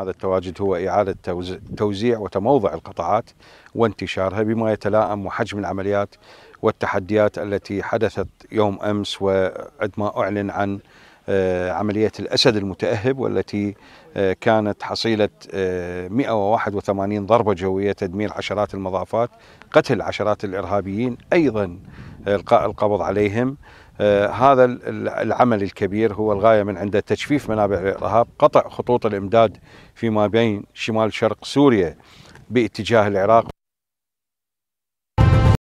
هذا التواجد هو إعادة توزيع وتموضع القطاعات وانتشارها بما يتلائم وحجم العمليات والتحديات التي حدثت يوم أمس وعندما أعلن عن آه، عملية الأسد المتأهب والتي آه، كانت حصيلة 181 آه، ضربة جوية تدمير عشرات المضافات قتل عشرات الإرهابيين أيضا القاء القبض عليهم آه، هذا العمل الكبير هو الغاية من عنده تجفيف منابع الإرهاب قطع خطوط الإمداد فيما بين شمال شرق سوريا باتجاه العراق